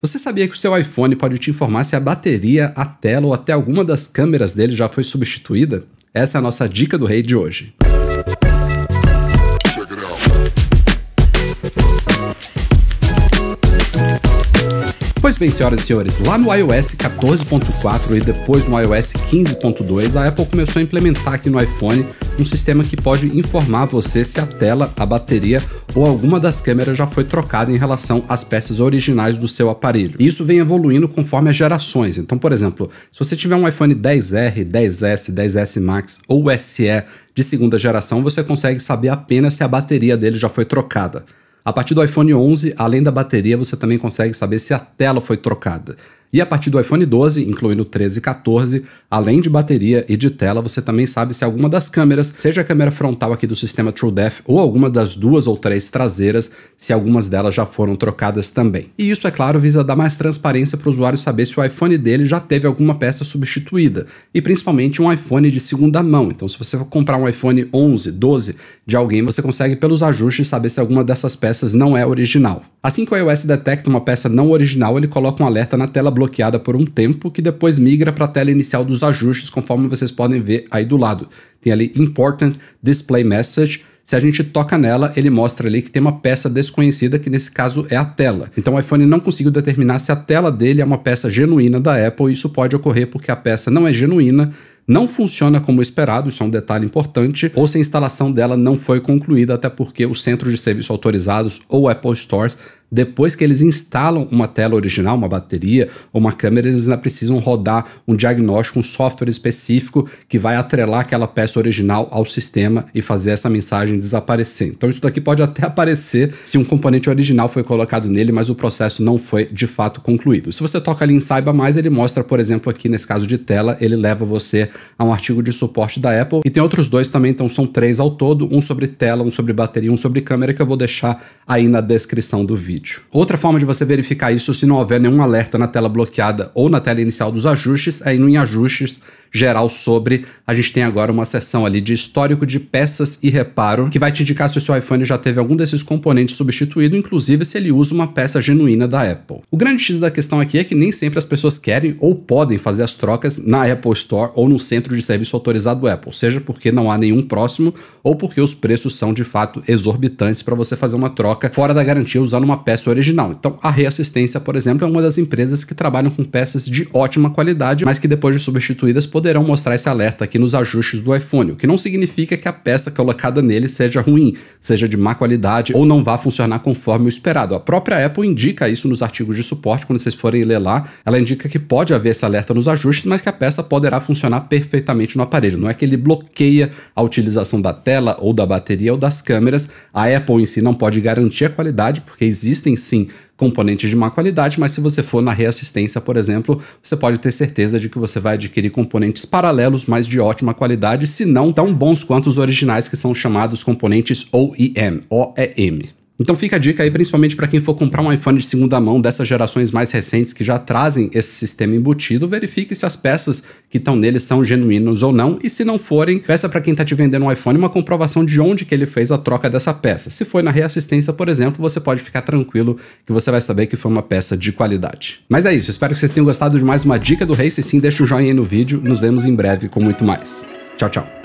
Você sabia que o seu iPhone pode te informar se a bateria, a tela ou até alguma das câmeras dele já foi substituída? Essa é a nossa dica do rei de hoje. Pois bem, senhoras e senhores, lá no iOS 14.4 e depois no iOS 15.2, a Apple começou a implementar aqui no iPhone um sistema que pode informar você se a tela, a bateria ou alguma das câmeras já foi trocada em relação às peças originais do seu aparelho. E isso vem evoluindo conforme as gerações. Então, por exemplo, se você tiver um iPhone 10R, 10S, 10S Max ou SE de segunda geração, você consegue saber apenas se a bateria dele já foi trocada. A partir do iPhone 11, além da bateria, você também consegue saber se a tela foi trocada. E a partir do iPhone 12, incluindo 13 e 14, além de bateria e de tela, você também sabe se alguma das câmeras, seja a câmera frontal aqui do sistema TrueDepth ou alguma das duas ou três traseiras, se algumas delas já foram trocadas também. E isso, é claro, visa dar mais transparência para o usuário saber se o iPhone dele já teve alguma peça substituída, e principalmente um iPhone de segunda mão. Então, se você for comprar um iPhone 11, 12 de alguém, você consegue pelos ajustes saber se alguma dessas peças não é original. Assim que o iOS detecta uma peça não original, ele coloca um alerta na tela bloqueada por um tempo, que depois migra para a tela inicial dos ajustes, conforme vocês podem ver aí do lado. Tem ali Important Display Message. Se a gente toca nela, ele mostra ali que tem uma peça desconhecida, que nesse caso é a tela. Então o iPhone não conseguiu determinar se a tela dele é uma peça genuína da Apple, e isso pode ocorrer porque a peça não é genuína, não funciona como esperado, isso é um detalhe importante, ou se a instalação dela não foi concluída, até porque os centros de serviço autorizados ou Apple Stores depois que eles instalam uma tela original, uma bateria ou uma câmera, eles ainda precisam rodar um diagnóstico, um software específico que vai atrelar aquela peça original ao sistema e fazer essa mensagem desaparecer. Então isso daqui pode até aparecer se um componente original foi colocado nele, mas o processo não foi de fato concluído. Se você toca ali em Saiba Mais, ele mostra, por exemplo, aqui nesse caso de tela, ele leva você a um artigo de suporte da Apple e tem outros dois também, então são três ao todo, um sobre tela, um sobre bateria, um sobre câmera que eu vou deixar aí na descrição do vídeo vídeo. Outra forma de você verificar isso se não houver nenhum alerta na tela bloqueada ou na tela inicial dos ajustes é indo em ajustes geral sobre. A gente tem agora uma seção ali de histórico de peças e reparo que vai te indicar se o seu iPhone já teve algum desses componentes substituído, inclusive se ele usa uma peça genuína da Apple. O grande X da questão aqui é que nem sempre as pessoas querem ou podem fazer as trocas na Apple Store ou no centro de serviço autorizado Apple, seja porque não há nenhum próximo ou porque os preços são de fato exorbitantes para você fazer uma troca fora da garantia usando uma peça original. Então, a Reassistência, por exemplo, é uma das empresas que trabalham com peças de ótima qualidade, mas que depois de substituídas poderão mostrar esse alerta aqui nos ajustes do iPhone, o que não significa que a peça colocada nele seja ruim, seja de má qualidade ou não vá funcionar conforme o esperado. A própria Apple indica isso nos artigos de suporte, quando vocês forem ler lá, ela indica que pode haver esse alerta nos ajustes, mas que a peça poderá funcionar perfeitamente no aparelho. Não é que ele bloqueia a utilização da tela ou da bateria ou das câmeras. A Apple em si não pode garantir a qualidade, porque existe existem sim componentes de má qualidade, mas se você for na reassistência, por exemplo, você pode ter certeza de que você vai adquirir componentes paralelos, mas de ótima qualidade, se não tão bons quanto os originais que são chamados componentes OEM, OEM. Então fica a dica aí, principalmente para quem for comprar um iPhone de segunda mão dessas gerações mais recentes que já trazem esse sistema embutido, verifique se as peças que estão nele são genuínas ou não, e se não forem, peça para quem está te vendendo um iPhone uma comprovação de onde que ele fez a troca dessa peça. Se foi na reassistência, por exemplo, você pode ficar tranquilo que você vai saber que foi uma peça de qualidade. Mas é isso, espero que vocês tenham gostado de mais uma dica do Rei, se sim, deixa o um joinha aí no vídeo, nos vemos em breve com muito mais. Tchau, tchau.